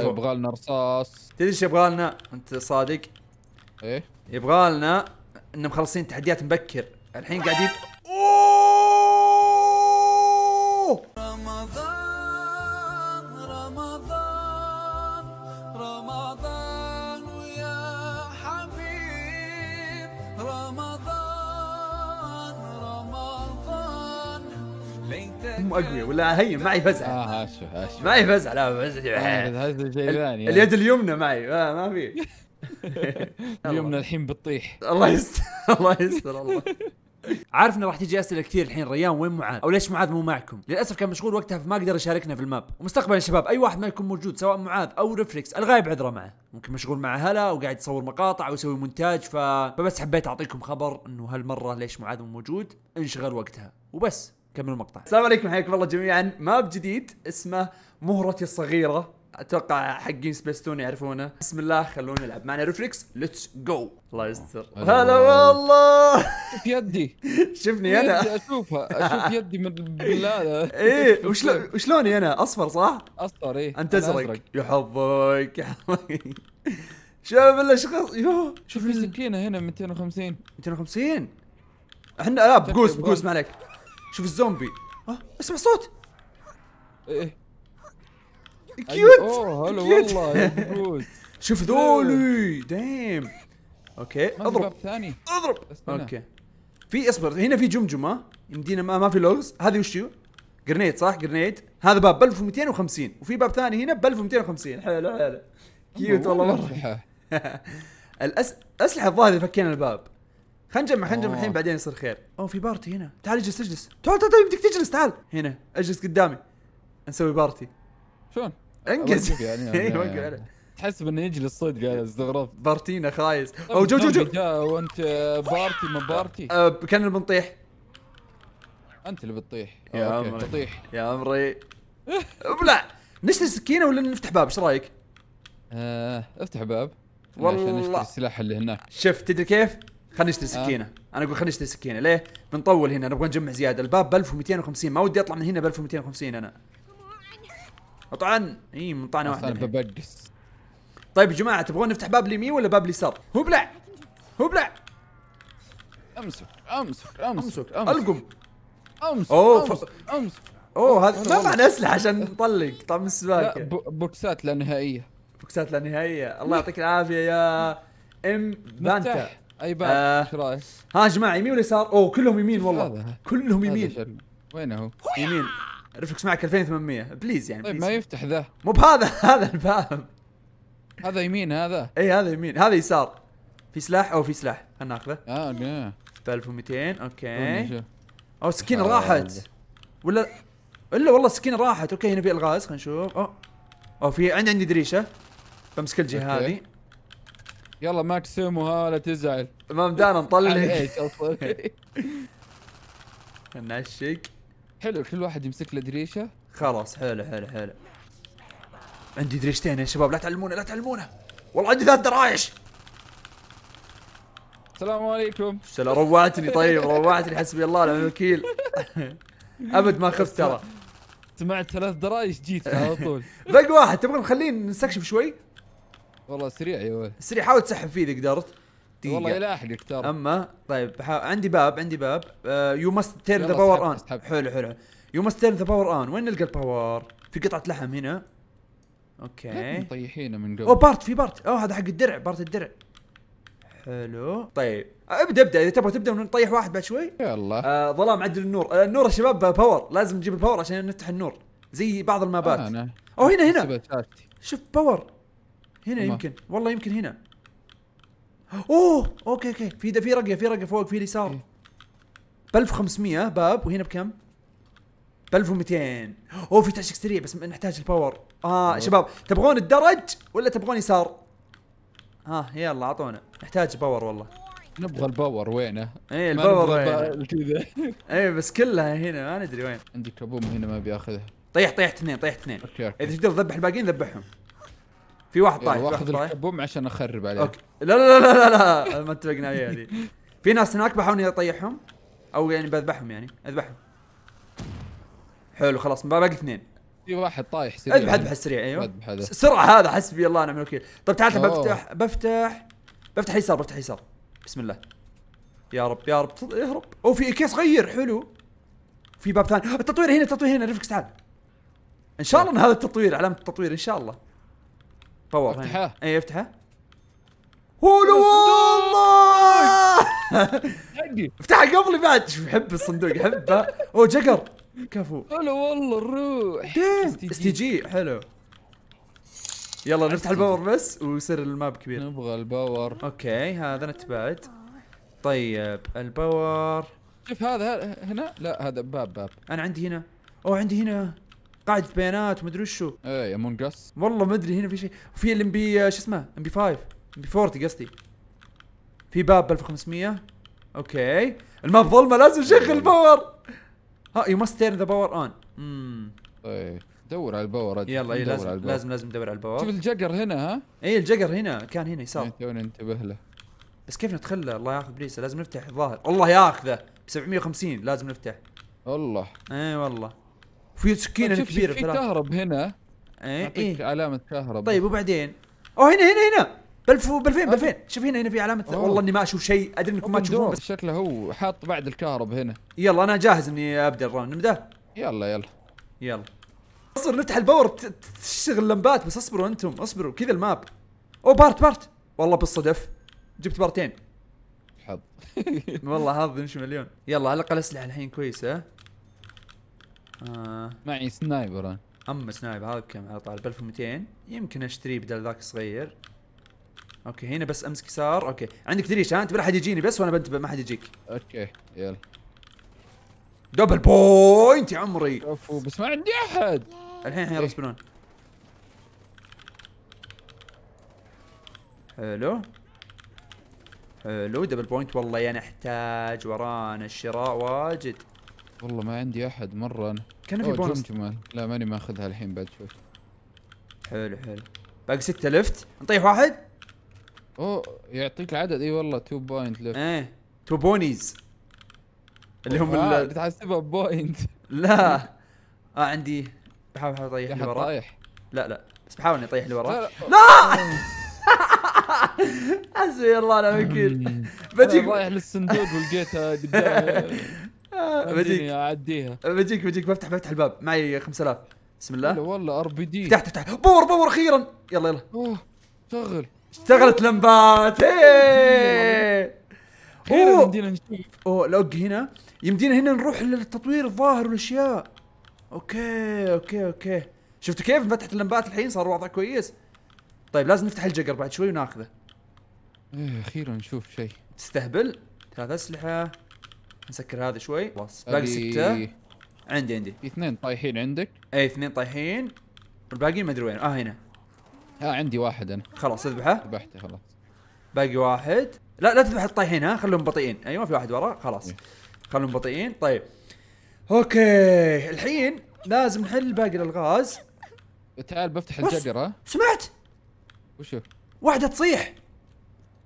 طيب. يبغى لنا رصاص تدري ايش يبغى لنا؟ انت صادق؟ ايه يبغى لنا ان مخلصين تحديات مبكر الحين قاعدين انكم اقوياء ولا هين معي فزعه اه اشوف اشوف معي فزعه لا فزعه يعني آه، شيء ثاني اليد آه. اليمنى معي آه، ما, في اليمنى الحين بتطيح الله يستر الله يستر الله عارف انه راح تجي اسئله كثير الحين ريان وين معاذ او ليش معاذ مو معكم للاسف كان مشغول وقتها فما قدر يشاركنا في الماب ومستقبلا يا شباب اي واحد ما يكون موجود سواء معاذ او ريفلكس الغايب عذره معه ممكن مشغول مع هلا وقاعد يصور مقاطع او يسوي مونتاج ف... فبس حبيت اعطيكم خبر انه هالمره ليش معاذ مو موجود انشغل وقتها وبس كمل المقطع السلام عليكم حياكم الله جميعا ماب جديد اسمه مهرتي الصغيره اتوقع حقين سبيس تون يعرفونه بسم الله خلونا نلعب معنا ريفلكس ليتس جو الله يستر هلا والله شوف يدي شفني انا اشوفها اشوف يدي من بالله ايه وشلون وشلوني انا اصفر صح؟ اصفر ايه انت ازرق يا حظك يا حظك شوف الاشخاص يوه شوف في سكينه هنا 250 250 احنا آه، لا بقوس بقوس ما عليك شوف الزومبي اه اسمع صوت ايه كيوت أيوة. اوه هلا والله شوف ذولي دايم اوكي اضرب ثاني اضرب اوكي في اصبر هنا في جمجمه يمدينا ما, ما في لغز هذه وش جرنيد صح جرنيد هذا باب ب 1250 وفي باب ثاني هنا ب 1250 حلو حلو كيوت والله مره الاسلحه الظاهر اذا فكينا الباب خلينا نجمع خلينا نجمع الحين بعدين يصير خير اوه في بارتي هنا تعال اجلس اجلس تعال تعال بدك تجلس تعال هنا اجلس قدامي نسوي بارتي شلون؟ انقز يعني اي وقف انه يجلس صدق هذا استغرب بارتينا خايس او جو جو جو وانت آه، بارتي ما بارتي أه كان بنطيح انت اللي بتطيح يا امري تطيح يا امري ابلع أه، نشتري سكينه ولا نفتح باب ايش رايك؟ آه، افتح باب والله عشان نشتري السلاح اللي هناك شفت تدري كيف؟ خلينا نشتري آه. سكينه آه. انا اقول خلينا نشتري سكينه ليه بنطول هنا نبغى نجمع زياده الباب ب 1250 ما ودي اطلع من هنا ب 1250 انا طعن اي من طعنه واحده ببقس طيب يا جماعه تبغون نفتح باب اليمين ولا باب اليسار هو بلع هو بلع امسك امسك امسك القم امسك اوه امسك اوه هذا ما معنا اسلحه عشان نطلق طعم السباكه لا بوكسات لا نهائيه بوكسات لا نهائيه الله يعطيك العافيه يا ام بانتا اي بعد ايش آه، رايك؟ ها يا جماعه يمين ولا يسار؟ اوه كلهم يمين والله كلهم يمين وين هو؟ يمين رفلكس معك 2800 بليز يعني طيب ما يفتح ذا مو بهذا هذا الباب هذا يمين هذا اي هذا يمين هذا يسار في سلاح او في سلاح خلنا ناخذه اه ب 1200 اوكي طيب، او سكين آه. راحت ولا الا والله السكينه راحت اوكي هنا في الغاز خلينا نشوف اوه اوه في عندي عندي دريشه بمسك الجهه هذه يلا ماكسيمو ها لا تزعل ما مدانا نطلق ايش اصلا حلو كل واحد يمسك له دريشه خلاص حلو حلو حلو عندي دريشتين يا شباب لا تعلمونه لا تعلمونه والله عندي ثلاث درايش السلام عليكم السلام روعتني طيب روعتني حسبي الله ونعم الوكيل ابد ما خفت ترى سمعت ثلاث درايش جيت على طول باقي واحد تبغى نخليه نستكشف شوي؟ والله سريع يا ولد سريع حاول تسحب فيه اذا قدرت دقيقة والله الى احرق ترى اما طيب عندي باب عندي باب يو ماست تيرن ذا باور اون حلو حلو يو ماست تيرن ذا باور اون وين نلقى الباور؟ في قطعة لحم هنا اوكي مطيحينه من قبل او بارت في بارت او هذا حق الدرع بارت الدرع حلو طيب ابدا ابدا اذا تبغى تبدا نطيح واحد بعد شوي يلا آه ظلام عدل النور آه النور يا شباب باور لازم نجيب الباور عشان نفتح النور زي بعض المابات آه او هنا هنا شوف باور هنا ما. يمكن والله يمكن هنا اوه اوكي اوكي في في رقه في رقه فوق في اليسار إيه. ب 1500 باب وهنا بكم؟ ب 1200 اوه في تعشق سريع بس نحتاج الباور اه أوه. شباب تبغون الدرج ولا تبغون يسار؟ ها آه يلا اعطونا نحتاج باور والله نبغى الباور وينه؟ ايه الباور وينه؟ اي ايه بس كلها هنا ما ندري وين عندي كابوم هنا ما بياخذها طيح طيحت اثنين طيحت اثنين اذا تقدر تذبح الباقيين ذبحهم في واحد طايح واخذ الكبوم عشان اخرب عليه اوكي لا لا لا لا لا ما اتفقنا عليها هذه في ناس هناك بحاول اطيحهم او يعني بذبحهم يعني اذبحهم حلو خلاص باقي اثنين في واحد طايح سريع اذبح اذبح السريع ايوه سرعه هذا حسبي الله ونعم الوكيل طيب تعال بفتح بفتح بفتح يسار بفتح يسار بسم الله يا رب يا رب اهرب او في كيس صغير حلو في باب ثاني التطوير هنا التطوير هنا رفقس تعال ان شاء الله ان هذا التطوير علامه التطوير ان شاء الله طور افتحه اي افتحه هولو والله افتحه قبلي بعد شوف يحب الصندوق احبه او جقر كفو هلا والله الروح اس تي جي حلو يلا نفتح الباور بس ويصير الماب كبير نبغى الباور اوكي هذا نتبعد طيب الباور شوف هذا هنا لا هذا باب باب انا عندي هنا او عندي هنا قاعده بيانات ومدري وشو ايه امونج اس والله ما ادري هنا في شيء وفي الام آه، بي شو اسمه ام بي 5 ام بي 40 قصدي في باب ب 1500 اوكي الماب ظلمه لازم شغل الباور ها يو ماست تيرن ذا باور اون امم ايه دور على الباور يلا اي لازم لازم لازم ندور على الباور شوف الجقر هنا ها اي الجقر هنا كان هنا يسار إيه، توني انتبه له بس كيف نتخلى الله ياخذ بليسه لازم نفتح الظاهر الله ياخذه ب 750 لازم نفتح الله اي والله في سكينه طيب كبيره في كهرب هنا ايه ايه علامه كهرب طيب وبعدين اوه هنا هنا هنا بلف بلفين بلفين شوف هنا هنا في علامه أوه. والله اني ما اشوف شيء ادري انكم ما تشوفون بس شكله هو حاط بعد الكهرب هنا يلا انا جاهز اني ابدا الراوند نبدا يلا يلا يلا اصبر نفتح الباور تشتغل لمبات بس اصبروا انتم اصبروا كذا الماب او بارت بارت والله بالصدف جبت بارتين حظ والله حظ مش مليون يلا على الاقل اسلحه الحين كويسه آه. معي سنايبر اما سنايبر هذا بكم على طال ب 1200 يمكن اشتريه بدل ذاك صغير اوكي هنا بس امسك يسار اوكي عندك دريش ها انت حد يجيني بس وانا بنتبه ما حد يجيك اوكي يلا دبل بوينت يا عمري اوفو بس ما عندي احد الحين الحين يرسبنون حلو حلو دبل بوينت والله يعني احتاج ورانا الشراء واجد والله ما عندي احد مره انا كان في بونص جمال. لا ماني ماخذها الحين بعد شوي حلو حلو باقي ستة لفت نطيح واحد اوه يعطيك العدد اي والله 2 بوينت لفت ايه 2 بونيز اللي هم آه بتحسبها تحسبها بوينت لا اه عندي بحاول احاول اطيح اللي ورا طايح لا لا بس بحاول اني اطيح اللي ورا لا, لا. حسبي الله ونعم وكيل أمم. بجيك رايح للصندوق ولقيتها قدام بجيك اعديها بجيك بجيك بفتح بفتح الباب معي 5000 بسم الله والله ار بي دي فتحت فتحت بور بور اخيرا يلا يلا اوه شغل اشتغلت لمبات ايه اوه يمدينا نشوف اوه لوج هنا يمدينا هنا نروح للتطوير الظاهر والاشياء اوكي اوكي اوكي شفتوا كيف فتحت اللمبات الحين صار الوضع كويس طيب لازم نفتح الجقر بعد شوي وناخذه ايه اخيرا نشوف شيء تستهبل ثلاث اسلحه نسكر هذا شوي خلاص باقي سته عندي عندي في اثنين طايحين عندك اي اثنين طايحين الباقيين ما ادري وين اه هنا اه عندي واحد انا خلاص اذبحه ذبحته خلاص باقي واحد لا لا تذبح الطايحين ها خلهم بطيئين ايوه في واحد ورا خلاص إيه. خلهم بطيئين طيب اوكي الحين لازم نحل باقي الالغاز تعال بفتح الجدر ها سمعت وشو واحدة تصيح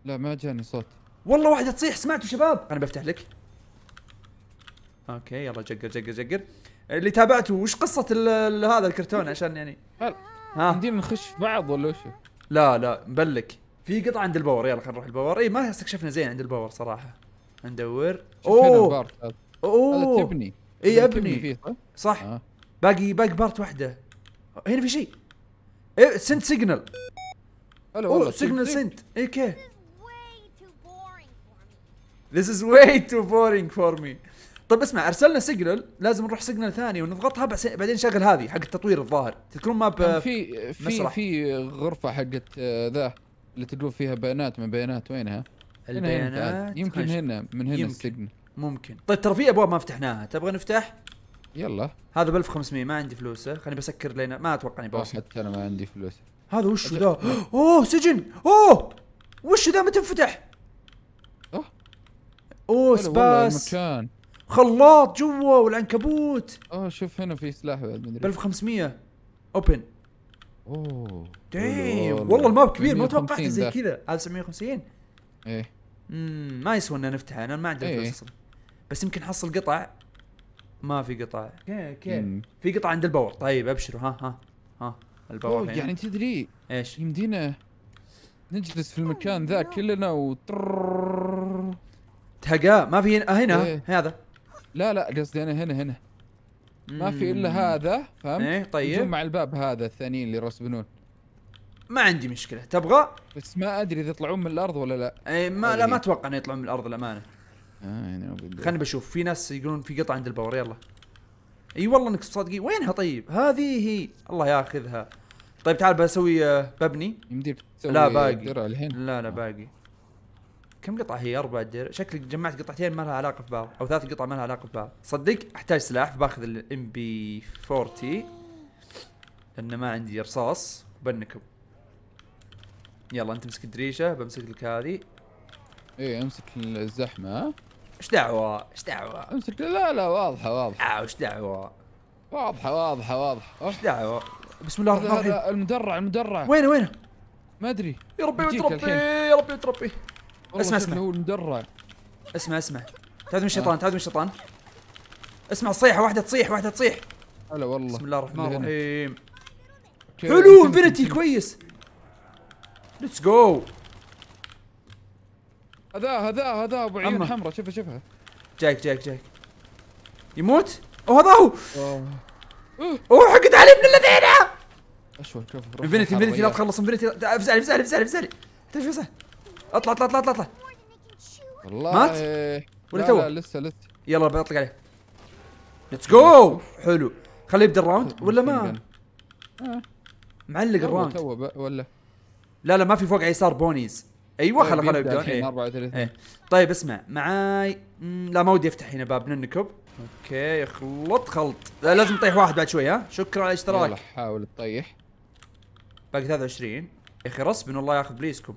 لا ما جاني صوت والله واحدة تصيح سمعتوا شباب انا بفتح لك اوكي يلا جقر جقر جقر اللي تابعته وش قصه هذا الكرتون عشان يعني هل ها دي نخش في بعض ولا وش لا لا مبلك في قطعه عند الباور يلا خلينا نروح الباور اي ما استكشفنا زين عند الباور صراحه ندور اوه اوه تبني اي ابني صح آه. باقي باقي بارت واحده هنا في شيء إيه سنت سيجنال هلا والله سيجنال سنت اي كي This is way too boring for me طيب اسمع ارسلنا سيجنال لازم نروح سيجنال ثاني ونضغطها بعدين نشغل هذه حق التطوير الظاهر تذكرون ماب نعم، آه، في في في غرفه حقت آه، ذا اللي تقول فيها بيانات من بيانات وينها؟ البيانات يمكن هنا من هنا السجن ممكن طيب ترى في ابواب ما فتحناها تبغى نفتح؟ يلا هذا ب 1500 ما عندي فلوسه آه، خليني بسكر لين ما اتوقع اني بوصل حتى انا ما عندي فلوس هذا وش ذا؟ اوه سجن اوه وش ذا متى انفتح؟ اوه سباس مكان خلاط جوا والعنكبوت اه شوف هنا في سلاح بعد مدري ب 1500 اوبن اوه دايم والله الماب كبير ما توقعت زي كذا هذا 750 ايه امم ما يسوى ان نفتحه انا ما عندي إيه. فلوس اصلا بس يمكن حصل قطع ما في قطع كيف في قطع عند الباور طيب ابشروا ها ها ها الباور يعني تدري ايش يمدينا نجلس في المكان ذا كلنا و تهقى ما في هنا هنا هذا لا لا قصدي انا هنا هنا ما في الا هذا فهمت؟ ايه طيب مع الباب هذا الثانيين اللي يرسبنون ما عندي مشكله تبغى بس ما ادري اذا يطلعون من الارض ولا لا اي ما لا ما اتوقع انه يطلعون من الارض الامانه اه يعني خليني بشوف في ناس يقولون في قطع عند الباور يلا اي والله انك صادقين وينها طيب هذه هي الله ياخذها طيب تعال بسوي آه، ببني يمديك لا باقي لا لا باقي كم قطعه هي أربعة دير شكلك جمعت قطعتين ما لها علاقه ببعض او ثلاث قطع ما لها علاقه ببعض صدق احتاج سلاح باخذ الـ بي 40 لان ما عندي رصاص بنكب يلا انت امسك الدريشه بمسك لك هذه ايه امسك الزحمه ايش دعوه ايش دعوه امسك لا لا واضحه واضحه آه ايش دعوه واضحه واضحه واضحه ايش دعوه بسم الله الرحمن الرحيم المدرع المدرع وينه وينه ما ادري يا ربي وتربي يا ربي وتربي اسمع اسمع هو المدرع اسمع اسمع تعود من الشيطان تعود من الشيطان اسمع صيحه واحده تصيح واحده تصيح هلا والله بسم الله الرحمن الرحيم حلو انفنتي كويس ليتس جو هذا هذا هذا ابو عيون حمراء شوفها شوفها جايك جايك جايك يموت او هذا هو اوه حقت علي ابن الذين اشوي كفو انفنتي انفنتي لا تخلص انفنتي افزع لي افزع لي افزع لي افزع لي اطلع اطلع اطلع اطلع اطلع والله مات؟ ولا تو؟ لسه لسه يلا بطلق عليه ليتس جو حلو خليه يبدا الراوند ولا ما؟ آه. معلق الراوند تو ولا لا لا ما في فوق يسار بونيز ايوه خلا خلا يبدا الحين 34 إيه. إيه. طيب اسمع معاي لا ما ودي افتح هنا باب ننكب اوكي اخلط خلط لا لازم تطيح واحد بعد شوي ها شكرا على الاشتراك يلا حاول تطيح باقي 23 يا اخي رسبن والله ياخذ بليسكم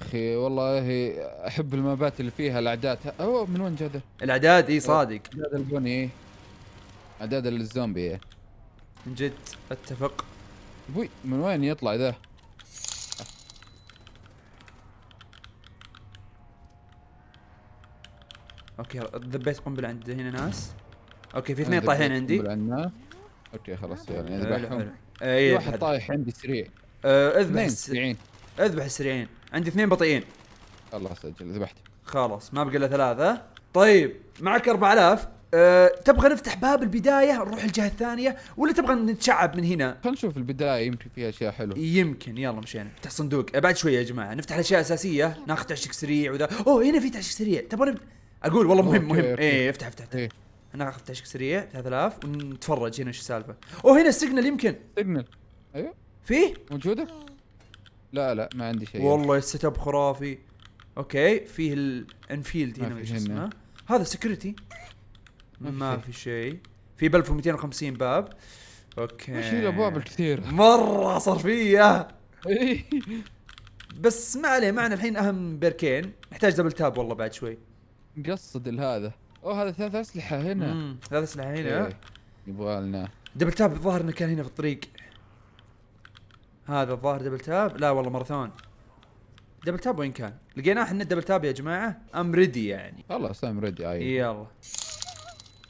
اخي والله احب المبات اللي فيها الاعداد اوه من وين جاده؟ الاعداد اي صادق هذا البني اعداد الزومبي من جد اتفق بوي من وين يطلع ذا؟ اوكي ذبيت قنبله عند هنا ناس اوكي في اثنين طايحين عندي اوكي خلاص يعني اذبحهم اي واحد طايح عندي سريع أه، اذبح السريعين اذبح السريعين عندي اثنين بطيئين الله سجل ذبحت خلاص ما بقى الا ثلاثة طيب معك 4000 أه، تبغى نفتح باب البداية نروح الجهة الثانية ولا تبغى نتشعب من هنا؟ خلينا نشوف البداية يمكن فيها أشياء حلوة يمكن يلا مشينا نفتح صندوق آه، بعد شوية يا جماعة نفتح الأشياء الأساسية ناخذ تعشيك سريع وذا أوه هنا في تعشيك سريع تبغى نب... أقول والله مهم مهم إيه افتح افتح, افتح. إيه. ناخذ تعشيك سريع 3000 ونتفرج هنا شو السالفة أوه هنا السيجنال يمكن سيجنال أيوه فيه؟ موجودة؟ لا لا ما عندي شيء والله السيت اب خرافي اوكي فيه الانفيلد هنا ايش اسمه هذا سكيورتي ما في شيء في ب 1250 باب اوكي وش الابواب الكثير مره صرفيه بس ما عليه معنا الحين اهم بركين نحتاج دبل تاب والله بعد شوي قصد هذا اوه هذا ثلاث اسلحه هنا ثلاث اسلحه هنا يبغى لنا دبل تاب الظاهر انه كان هنا في الطريق هذا الظاهر دبل تاب لا والله ماراثون دبل تاب وين كان لقيناه احنا دبل تاب يا جماعه ام ريدي يعني خلاص ام ريدي اي يلا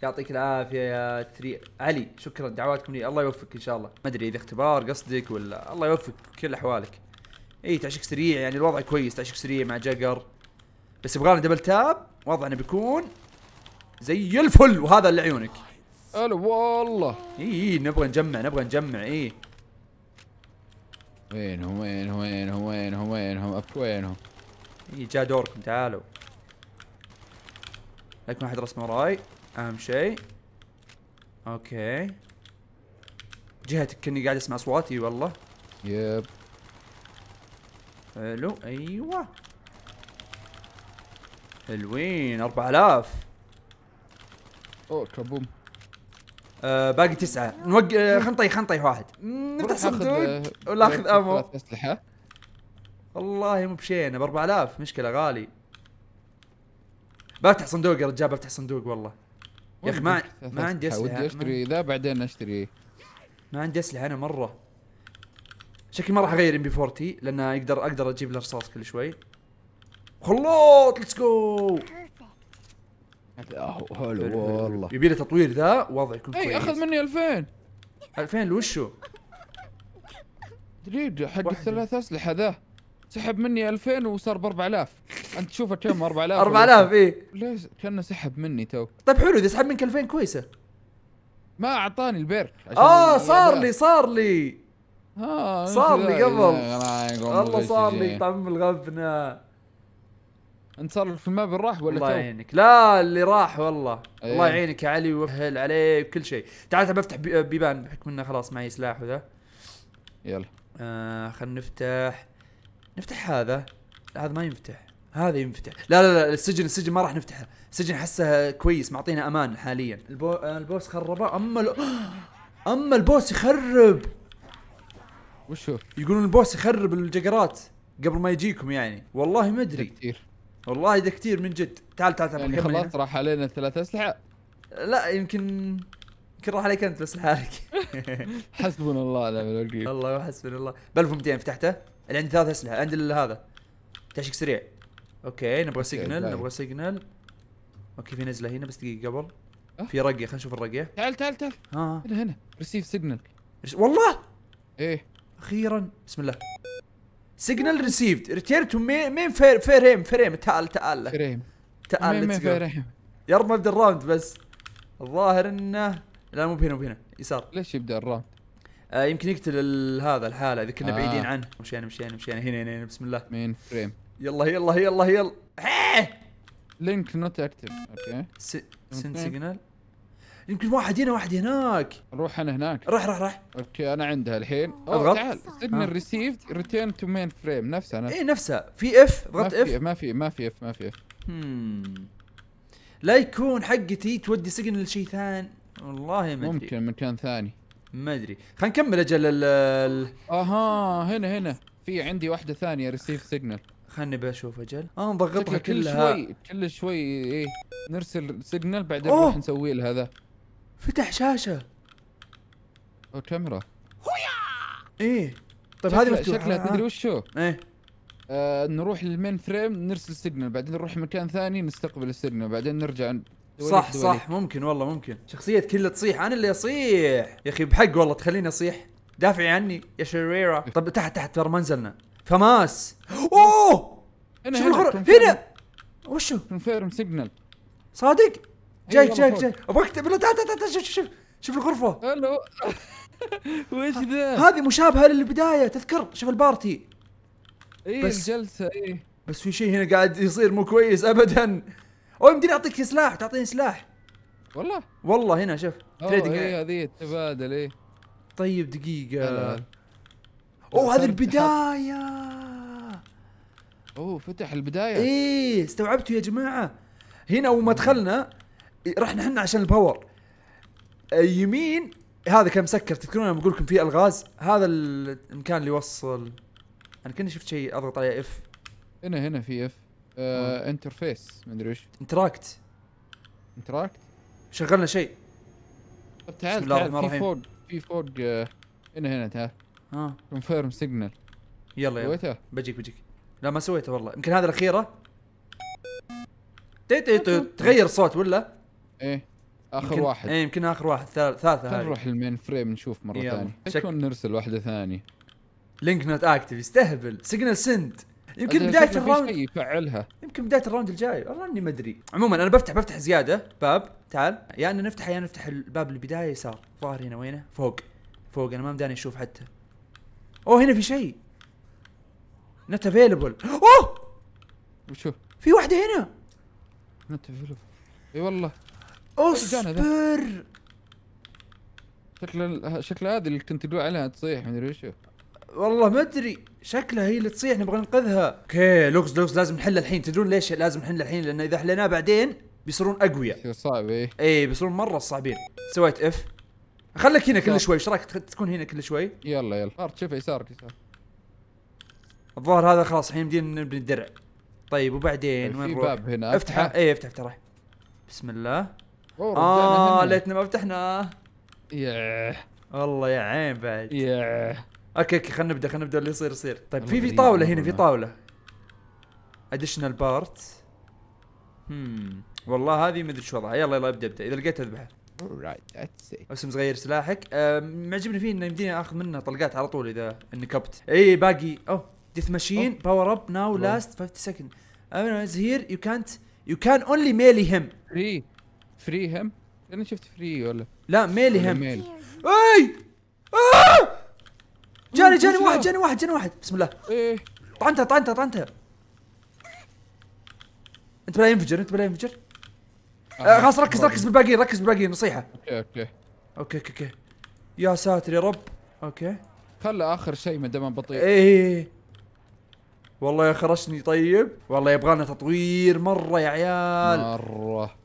يعطيك العافيه يا ثري علي شكرا دعواتكم لي الله يوفقك ان شاء الله ما ادري اذا اختبار قصدك ولا الله يوفقك كل احوالك اي تعشق سريع يعني الوضع كويس تعشق سريع مع جقر بس يبغالنا دبل تاب وضعنا بيكون زي الفل وهذا اللي عيونك هلا والله اي نبغى نجمع نبغى نجمع اي وينهم وينهم وينهم وينهم وينهم ابك وينهم اي جا دوركم تعالوا لكن حد رسم وراي اهم شيء اوكي جهتك كني قاعد اسمع اصوات اي والله يب حلو ايوه حلوين 4000 اوه كابوم آه باقي تسعة نوق آه، خلينا نطيح خلينا نطيح واحد نفتح صندوق آه، ولا اخذ امو اسلحة والله مو بشينه ب 4000 مشكلة غالي بفتح صندوق يا رجال بفتح صندوق والله يا اخي ما ما عندي اسلحة ودي اشتري ذا بعدين اشتري ما عندي اسلحة انا مرة شكلي ما راح اغير ام بي 40 لان اقدر اقدر اجيب الرصاص كل شوي خلوط ليتس جو حلو والله يبي له تطوير ذا وضع يكون إيه، كويس اي اخذ مني 2000 2000 لوشو؟ دريد حق الثلاث اسلحه ذا سحب مني 2000 وصار ب 4000 انت تشوفه كم 4000 4000 اي ليش كانه سحب مني تو طيب حلو اذا سحب منك 2000 كويسه ما اعطاني البيرك اه صار لي صار لي آه، صار لي قبل والله صار لي طعم الغبنه انت صار في الماب راح ولا الله يعينك لا اللي راح والله أيه. الله يعينك يا علي ويسهل عليك كل شيء تعال بفتح بيبان بحكم انه خلاص معي سلاح وذا يلا آه خل نفتح نفتح هذا لا هذا ما ينفتح هذا ينفتح لا لا لا السجن السجن ما راح نفتحه السجن حسه كويس معطينا امان حاليا البو... آه، البوس خربه اما ال... اما البوس يخرب وشو يقولون البوس يخرب الجقرات قبل ما يجيكم يعني والله ما ادري كثير والله ده كثير من جد تعال تعال تعال يعني خلاص راح علينا ثلاث اسلحه لا يمكن يمكن راح عليك انت بس لحالك حسبنا الله ونعم الوكيل الله حسبنا الله ب 1200 فتحته اللي عندي ثلاث اسلحه عندي هذا تعشق سريع اوكي نبغى سيجنال نبغى سيجنال اوكي في نزله هنا بس دقيقه قبل أه؟ في رقيه خلينا نشوف الرقيه تعال تعال تعال هنا هنا ريسيف سيجنال والله ايه اخيرا بسم الله سيجنال ريسيفد ريتير تو مين فريم فريم تعال تعال فريم تعال مين فريم يا رب ما يبدا الراوند بس الظاهر انه لا مو بهنا مو بهنا يسار ليش يبدا الراوند؟ آه يمكن يقتل هذا الحاله اذا كنا آه. بعيدين عنه مشينا مشينا مشينا هنا هنا, بسم الله مين فريم يلا يلا يلا يلا, يلا. لينك نوت اكتف اوكي سن سيجنال يمكن واحد هنا واحد هناك روح انا هناك روح روح روح اوكي انا عندها الحين اضغط تعال سجن ريسيفد ريتيرن تو مين فريم نفسها نفسها اي نفسها في اف ضغط اف ما في ما في اف ما في اف لا يكون حقتي تودي سجن لشيء ثاني والله ما ادري ممكن مكان ثاني ما ادري خلينا نكمل اجل ال اها هنا هنا في عندي واحده ثانيه ريسيف سيجنال خلني بشوف اجل اه نضغطها كلها كل شوي كل شوي ايه نرسل سيجنال بعدين نروح نسوي لها ذا فتح شاشه او الكاميرا ايه طيب هذه مفتوحه شكلها تدري وشو؟ ايه آه نروح للمين فريم نرسل سيجنال بعدين نروح مكان ثاني نستقبل السيجنال بعدين نرجع صح دولي. صح ممكن والله ممكن شخصية كلها تصيح انا اللي اصيح يا اخي بحق والله تخليني اصيح دافعي عني يا شريرة إيه. طب تحت تحت ترى ما نزلنا فماس اوه شوف الغرفة هنا وشو؟ كونفيرم سيجنال صادق جايك أيوة، جايك جايك ابغاك تعال تعال تعال شوف شوف شوف الغرفه الو وش ذا؟ هذه مشابهه للبدايه تذكر شوف البارتي اي الجلسه اي بس في شيء هنا قاعد يصير مو كويس ابدا او يمديني اعطيك سلاح تعطيني سلاح والله والله هنا شوف تريدنج اي هذه تبادل اي طيب دقيقه اوه هذه البدايه اوه فتح البدايه ايه استوعبتوا يا جماعه هنا وما دخلنا رحنا احنا عشان الباور آه، يمين هذا كان مسكر تذكرون لما اقول لكم في الغاز هذا المكان اللي يوصل انا كني شفت شيء اضغط عليه اف هنا هنا في اف آه انترفيس آه. ما ادري ايش انتراكت انتراكت شغلنا شيء طب تعال تعال في فوق في فوق آه، هنا هنا تعال ها كونفيرم سيجنال يلا يلا سويته بجيك بجيك لا ما سويته والله يمكن هذا الاخيره تغير الصوت ولا ايه اخر يمكن واحد ايه يمكن اخر واحد ثالثة هاي نروح المين فريم نشوف مرة ثانية يكون نرسل واحدة ثانية لينك نوت اكتف يستهبل سيجنال سند يمكن بداية الراوند يفعلها يمكن بداية الراوند الجاي والله اني ما ادري عموما انا بفتح بفتح زيادة باب تعال يا يعني انه نفتح يا يعني نفتح الباب البداية يسار ظاهر هنا وينه فوق فوق انا ما مداني اشوف حتى اوه هنا في شيء نوت افيلبل اوه وشو في واحدة هنا نوت افيلبل اي والله اصبر شكلها شكلها هذه اللي كنت تقول عليها تصيح مدري وشو والله ما ادري شكلها هي اللي تصيح نبغى ننقذها اوكي لوكس لوكس لازم نحل الحين تدرون ليش لازم نحل الحين لان اذا حليناه بعدين بيصيرون اقوياء صعب اي اي بيصيرون مره صعبين سويت اف خليك هنا كل شوي ايش رايك تكون هنا كل شوي يلا يلا صار شوف يسارك يسار الظاهر هذا خلاص الحين يمدينا نبني الدرع طيب وبعدين وين نروح؟ في باب هنا افتح اي افتح افتح بسم الله اه ليتنا ما فتحنا ياه والله يا عين بعد ياه اوكي اوكي خلينا نبدا خلينا نبدا اللي يصير يصير طيب في في طاوله هنا في طاوله اديشنال بارت هم والله هذه ما ادري شو وضعها يلا يلا ابدا ابدا اذا لقيت اذبحه اسم صغير سلاحك معجبني فيه انه يمديني اخذ منه طلقات على طول اذا انكبت اي باقي اوه ديث ماشين باور اب ناو لاست 5 سكند از هير يو كانت يو كان اونلي ميلي هيم 3 فري هم؟ انا شفت فري ولا لا ميلي هم ميلي. اي آه! جاني جاني واحد جاني واحد جاني واحد بسم الله ايه طعنته طعنته طعنته انت بلا ينفجر انت بلا ينفجر آه, آه، خلاص ركز ركز بالباقيين ركز بالباقيين نصيحه اوكي اوكي اوكي اوكي يا ساتر يا رب اوكي خله اخر شيء ما دام بطيء ايه والله يا خرشني طيب والله يبغالنا تطوير مره يا عيال مره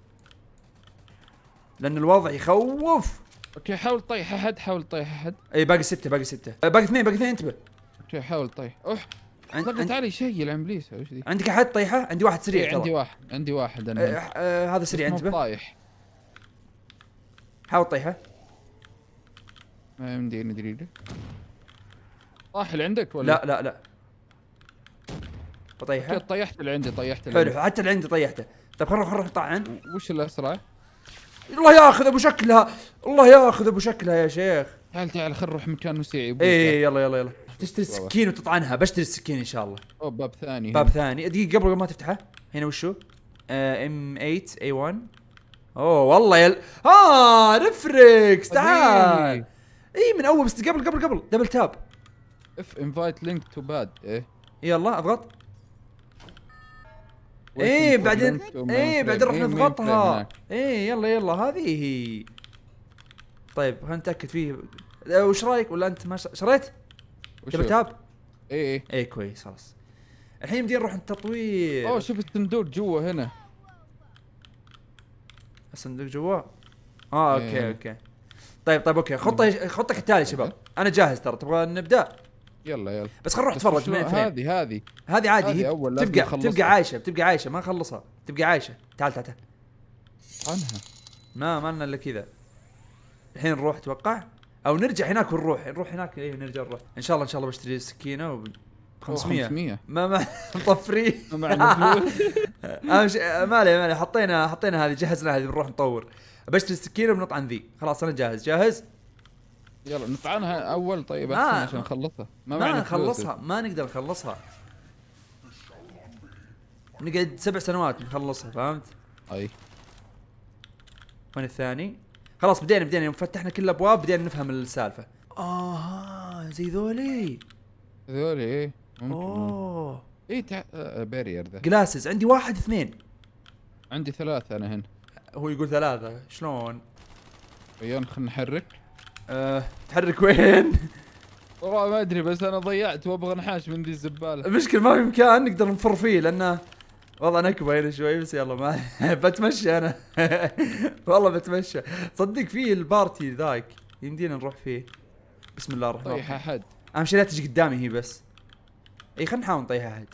لان الوضع يخوف اوكي حاول طيح احد حاول طيح احد اي باقي سته باقي سته آه، باقي اثنين باقي اثنين انتبه اوكي حاول طيح اوح طقت علي شيء العمليس وش ذي عندك احد طيحه عندي واحد سريع ترى عندي واحد عندي واحد انا آه آه هذا سريع انتبه طايح حاول طيحه ما يمديني ندري طاح اللي عندك ولا لا لا لا بطيحه طيحت اللي عندي طيحت اللي حلو حتى اللي عندي طيحته طيب خلنا نروح نطعن وش الاسرع؟ الله ياخذ ابو شكلها الله ياخذ ابو شكلها يا شيخ تعال تعال خل نروح مكان وسيع اي يلا يلا يلا تشتري السكين وتطعنها بشتري السكين ان شاء الله او باب ثاني باب ثاني دقيقه قبل ما تفتحه هنا وشو؟ ام 8 اي 1 اوه والله يل اه رفركس تعال اي من اول بس قبل قبل قبل دبل تاب اف انفايت لينك تو باد ايه يلا اضغط ايه بعدين ايه بعدين راح نضغطها ايه يلا يلا هذه هي طيب خلينا نتاكد فيه أه، وش رايك ولا انت ما شريت؟ تبي تاب؟ ايه ايه ايه كويس خلاص الحين بدي نروح التطوير اوه شوف الصندوق جوا هنا الصندوق جوا؟ اه إيه. اوكي اوكي طيب طيب اوكي خطه خطه كالتالي شباب انا جاهز ترى تبغى نبدا يلا يلا بس خل نروح نتفرج من هذه هذه هذه عادي هي تبقى تبقى عايشه بتبقى عايشه ما نخلصها تبقى عايشه تعال تعال تعال عنها ما ما لنا الا كذا الحين نروح اتوقع او نرجع هناك ونروح نروح هناك ايه نرجع نروح ان شاء الله ان شاء الله بشتري سكينه وب... 500 500 ما ما مطفرين ما معنا فلوس ما عليه ما عليه حطينا حطينا هذه جهزنا هذه بنروح نطور بشتري السكينه وبنطعن ذي خلاص انا جاهز جاهز يلا نطعنها اول طيب احسن عشان نخلصها ما, ما نخلصها ما نقدر نخلصها نقعد سبع سنوات نخلصها فهمت؟ اي وين الثاني؟ خلاص بدينا بدينا يوم فتحنا كل الابواب بدينا نفهم السالفه اه زي ذولي ذولي ايه ممكن اوه اي تع... بارير آه، آه، ذا جلاسز عندي واحد اثنين عندي ثلاثة انا هنا هو يقول ثلاثة شلون؟ ويانا خلينا نحرك أه تحرك وين؟ والله ما ادري بس انا ضيعت وابغى نحاش من ذي الزباله المشكله ما في مكان نقدر نفر فيه لانه والله نكبه هنا يعني شوي بس يلا ما بتمشى انا والله بتمشى صدق فيه البارتي ذاك يمدينا نروح فيه بسم الله الرحمن الرحيم طيح احد اهم شيء لا تجي قدامي هي بس اي خلينا نحاول نطيح احد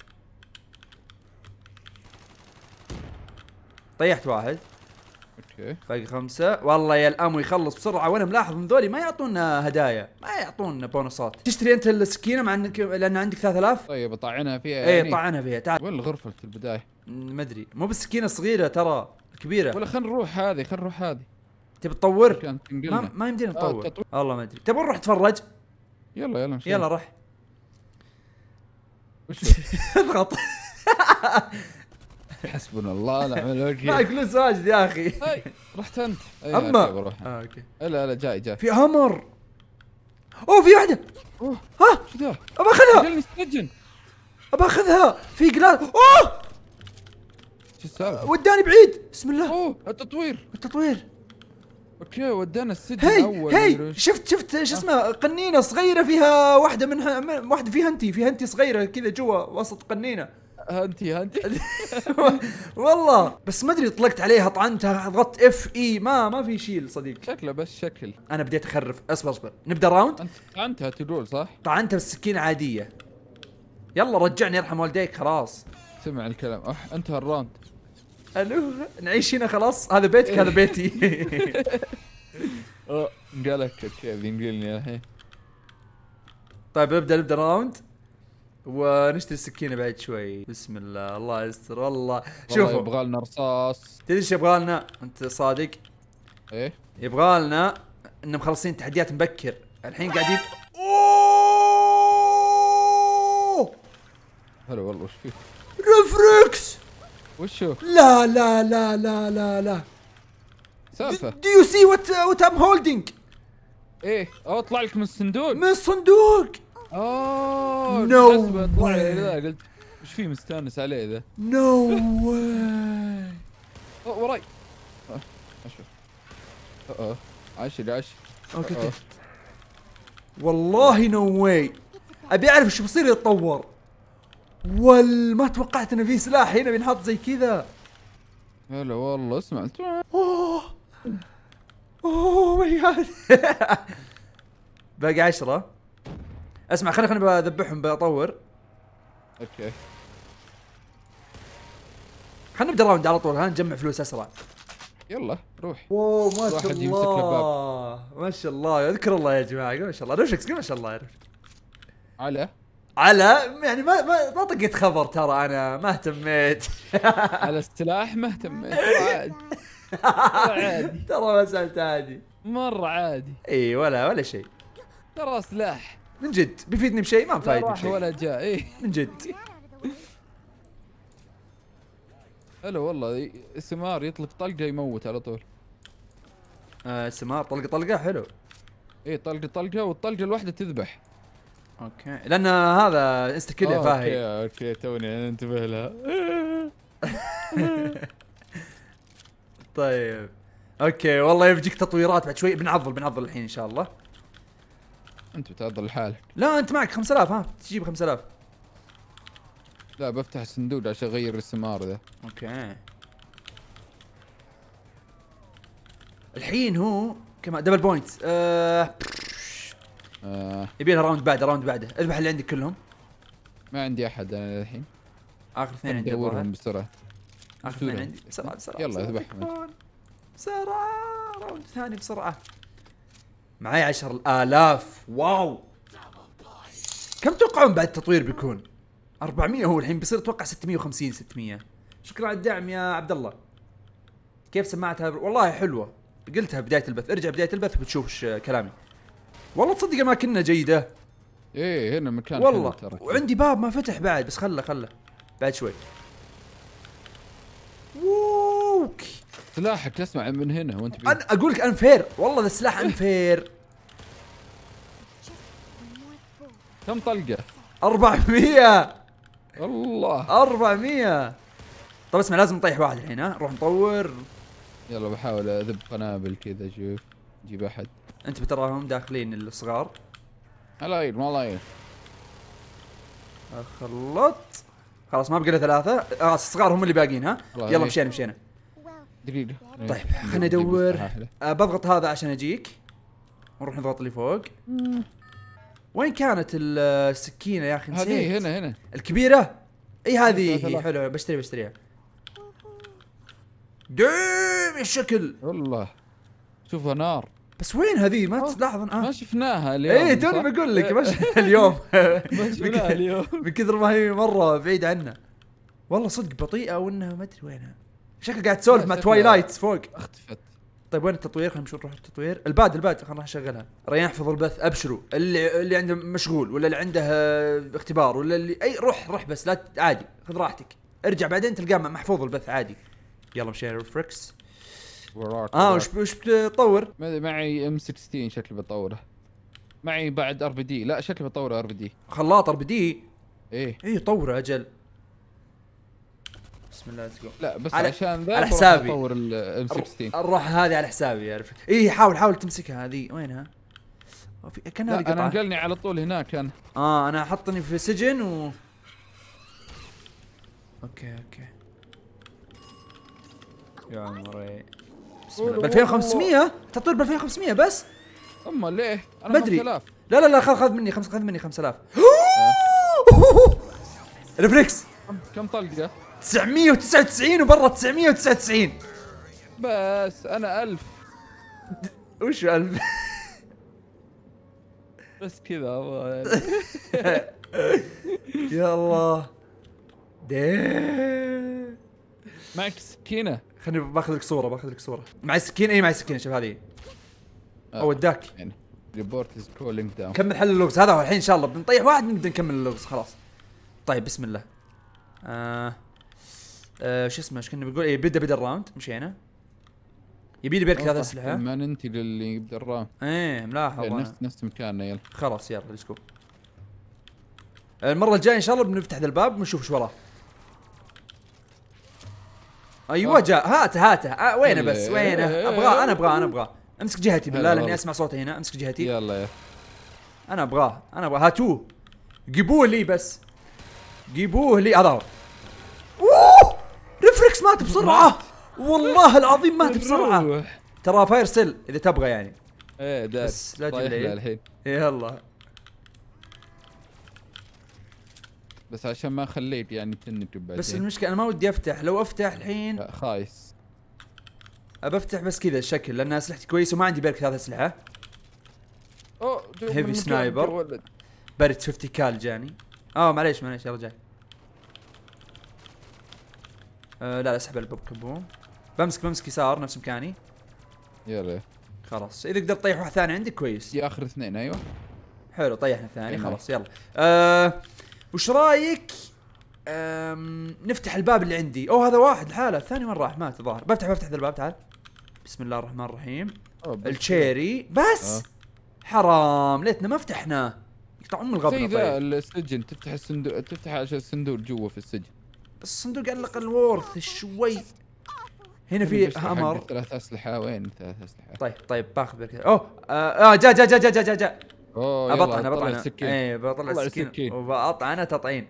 طيحت واحد اوكي باقي خمسه والله يا الامو يخلص بسرعه وانا ملاحظ ان ذولي ما يعطونا هدايا ما يعطونا بونصات تشتري انت السكينه مع انك لان عندك 3000 طيب طعنها فيها إيه، يعني. اي طعنها فيها تعال وين الغرفه في البدايه ما ادري مو بالسكينه الصغيره ترى كبيره ولا خلينا نروح هذه خلينا نروح هذه تبي تطور؟ ما, ما يمدينا آه، نطور آه والله ما ادري تبغى نروح نتفرج؟ يلا يلا مشي. يلا روح اضغط حسبنا الله ونعم الوكيل معك فلوس واجد يا اخي رحت انت إيه، اما اه اوكي لا لا جاي جاي في امر اوه في واحده اوه ها شو ذا؟ ابى اخذها السجن ابى اخذها في جلاس اوه شو السالفه؟ وداني بعيد بسم الله اوه التطوير التطوير اوكي ودانا السجن هي اول هي شفت شفت شو آه. اسمه قنينه صغيره فيها واحده منها واحده فيها انتي فيها انتي صغيره كذا جوا وسط قنينه هانتي هانتي والله بس ما ادري طلقت عليها طعنتها ضغطت اف اي e، ما ما في شيل صديق شكله بس شكل انا بديت اخرف اصبر اصبر نبدا راوند انت طعنتها تقول صح؟ طعنتها بالسكينه عاديه يلا رجعني ارحم والديك خلاص سمع الكلام اح انتهى الراوند الو نعيش هنا خلاص هذا بيتك هذا بيتي قالك كيف ينقلني الحين طيب نبدا نبدا راوند ونشتري السكينه بعد شوي بسم الله الله يستر والله شوفوا يبغى لنا رصاص تدري ايش يبغى لنا انت صادق ايه يبغى لنا ان مخلصين تحديات مبكر الحين قاعدين اوه هلا والله وش فيك ريفلكس وشو لا لا لا لا لا لا سالفه دو يو سي وات وات ام هولدينج ايه اطلع لك من الصندوق من الصندوق اوه نو قلت ايش في مستانس عليه ذا؟ نو واي وراي أه، اشوف اوه أه، أه، عشري عشري اوكي والله نو واي ابي اعرف ايش بيصير يتطور وال ما توقعت انه في سلاح هنا بينحط زي كذا هلا والله اسمع اوه اوه ماي جاد باقي 10 اسمع خليني خليني بذبحهم بطور اوكي خلينا نبدا راوند على طول ها نجمع فلوس اسرع يلا روح اوه ما شاء الله ما شاء الله اذكر الله يا جماعه ما شاء الله روشكس ما شاء الله على على يعني ما ما, ما طقيت خبر ترى انا ما اهتميت على السلاح ما اهتميت عادي ترى ما سالت عادي مرة عادي اي ولا ولا شيء ترى سلاح من جد بيفيدني بشيء ما بفايدني بشيء ولا جاء اي من جد هلا والله السمار يطلق طلقه يموت على طول آه السمار طلقه طلقه حلو اي طلقه طلقه والطلقه الواحده تذبح اوكي لان هذا انستا كل يا فاهي اوكي اوكي توني انتبه لها طيب اوكي والله يبجيك تطويرات بعد شوي بنعضل بنعضل الحين ان شاء الله انت بتعضل لحالك لا انت معك 5000 ها تجيب 5000 لا بفتح الصندوق عشان اغير السمار ذا اوكي الحين هو كمان دبل بوينت آه. آه. يبي لها راوند بعده راوند بعده اذبح اللي عندك كلهم ما عندي احد انا الحين اخر اثنين عندي ادورهم بسرعه اخر اثنين عندي بسرعه بسرعه يلا اذبحهم بسرعه راوند ثاني بسرعه معي عشر الالاف واو كم توقعون بعد التطوير بيكون 400 هو الحين بيصير اتوقع 650 600 شكرا على الدعم يا عبد الله كيف سماعتها والله حلوه قلتها بدايه البث ارجع بدايه البث بتشوف كلامي والله تصدق اماكننا جيده ايه هنا مكان والله وعندي باب ما فتح بعد بس خله خله بعد شوي اوكي سلاحك تسمع من هنا وانت انا اقول لك انفير والله ذا السلاح انفير كم طلقه؟ 400 الله 400 طب اسمع لازم نطيح واحد الحين ها نروح نطور يلا بحاول اذب قنابل كذا اشوف جيب احد انت تراهم داخلين الصغار هلا ما الاير خلط خلاص ما بقى ثلاثة آه، الصغار هم اللي باقيين ها يلا مشينا مشينا دقيقة طيب إيه. خليني ادور آه، بضغط هذا عشان اجيك ونروح نضغط اللي فوق وين كانت السكينة يا اخي نسيت هذه هنا هنا الكبيرة اي هذه حلوة بشتري بشتريها ديم الشكل والله شوفها نار بس وين هذه ما تلاحظ آه. ما شفناها اليوم اي توني بقول لك ما شفناها اليوم ما شفناها اليوم من كثر ما هي مره بعيد عنا والله صدق بطيئه وانها ما ادري وينها شكلك قاعد تسولف مع توايلايت فوق اختفت طيب وين التطوير؟ خلينا نشوف نروح التطوير، الباد الباد خلينا نروح نشغلها، ريان احفظ البث ابشروا، اللي اللي عنده مشغول ولا اللي عنده آه، اختبار ولا اللي اي روح روح بس لا عادي خذ راحتك، ارجع بعدين تلقاه محفوظ البث عادي. يلا مشينا الفريكس اه وش وش بتطور؟ معي ام 16 شكلي بطوره معي بعد ار بي دي لا شكلي بطوره ار بي دي خلاط ار بي دي؟ ايه ايه طوره اجل بسم الله ليتس جو لا بس على عشان ذا على حسابي اطور الام 16 الروح هذه على حسابي عرفت اي حاول حاول تمسكها هذه وينها؟ في كان هذه انا انقلني على طول هناك انا اه انا حطني في سجن و اوكي اوكي يا عمري بسم الله ب 2500 تطوير ب 2500 بس اما ليه؟ انا بدري لا لا لا خذ خذ مني خذ مني 5000 آه. ريفلكس كم طلقه؟ 999 وبرا 999 بس انا 1000 وش 1000 بس كذا يا الله معك سكينه خليني باخذ لك صوره باخذ لك صوره معي سكينه اي معي سكينه شوف هذه او الداك ريبورت از كولينج داون كمل حل اللغز هذا هو الحين ان شاء الله بنطيح واحد بنبدا نكمل اللغز خلاص طيب بسم الله آه آه، شو اسمه ايش كنا بنقول اي بدا بدا الراوند مشينا يبي لي بيرك ثلاث اسلحه ما ننتي للي يبدا الراوند ايه ملاحظ إيه، نفس نفس مكاننا يلا خلاص يلا ليتس جو آه، المره الجايه ان شاء الله بنفتح ذا الباب ونشوف ايش وراه ايوه جاء هات هاته آه وينه إيه، بس وينه إيه، ابغاه انا ابغاه انا ابغاه امسك جهتي بالله لاني اسمع صوته هنا امسك جهتي يلا يا انا ابغاه انا ابغاه هاتوه جيبوه لي بس جيبوه لي هذا اوه ريفلكس مات بسرعه والله العظيم مات بسرعه ترى فاير سيل اذا تبغى يعني ايه بس لا تجيب الحين يلا بس عشان ما خليت يعني تنك بعدين بس المشكله انا ما ودي افتح لو افتح الحين خايس ابى افتح بس كذا الشكل لان اسلحتي كويسه وما عندي بيرك ثلاث اسلحه اوه هيفي سنايبر بارت 50 كال جاني اه معليش معليش يا رجال آه، لا لا اسحب البوب كبو بمسك بمسك يسار نفس مكاني يلا خلاص اذا قدرت تطيح واحد ثاني عندك كويس يا اخر اثنين ايوه حلو طيحنا ثاني إيه، خلاص يلا آه وش رايك نفتح الباب اللي عندي او هذا واحد لحاله الثاني وين راح مات الظاهر بفتح بفتح ذا الباب تعال بسم الله الرحمن الرحيم التشيري بس أه. حرام ليتنا ما فتحناه يقطع ام الغبنه طيب السجن تفتح الصندوق تفتح عشان الصندوق جوا في السجن الصندوق علق الورث شوي هنا في هامر ثلاث اسلحه وين ثلاث اسلحه طيب طيب باخذ اوه آه،, اه جا جا جا جا جا جا جا اوه بطعنه بطعنه اي بطلع السكين وبطعنه تطعين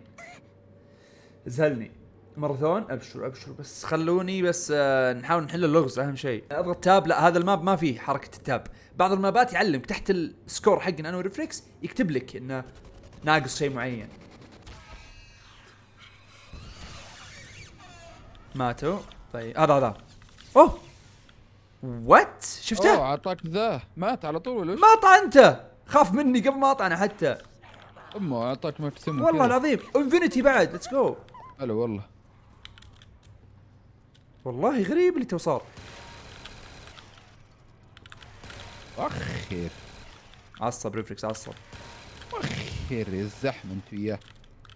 زهلني ماراثون ابشر ابشر بس خلوني بس آه نحاول نحل اللغز اهم شيء اضغط تاب لا هذا الماب ما فيه حركه التاب بعض المابات يعلمك تحت السكور حقنا انا وريفلكس يكتب لك انه ناقص شيء معين ماتوا طيب هذا هذا اوه وات شفته؟ اوه اعطاك ذا مات على طول ولا طعنته خاف مني قبل ما اطعنه حتى امه اعطاك مكتم والله العظيم انفنتي بعد ليتس جو هلا والله والله غريب اللي تو صار اخر عصب ريفلكس عصب يا الزحمه انت وياه